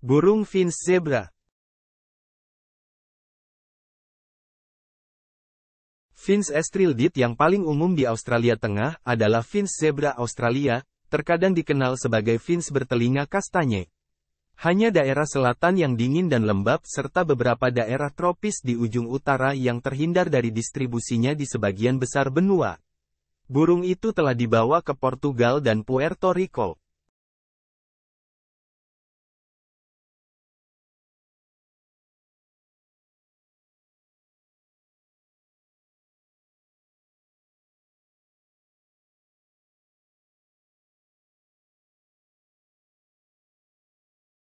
Burung Finch zebra. Finch estrildid yang paling umum di Australia Tengah adalah Finch zebra Australia, terkadang dikenal sebagai Finch bertelinga kastanye. Hanya daerah selatan yang dingin dan lembab serta beberapa daerah tropis di ujung utara yang terhindar dari distribusinya di sebagian besar benua. Burung itu telah dibawa ke Portugal dan Puerto Rico.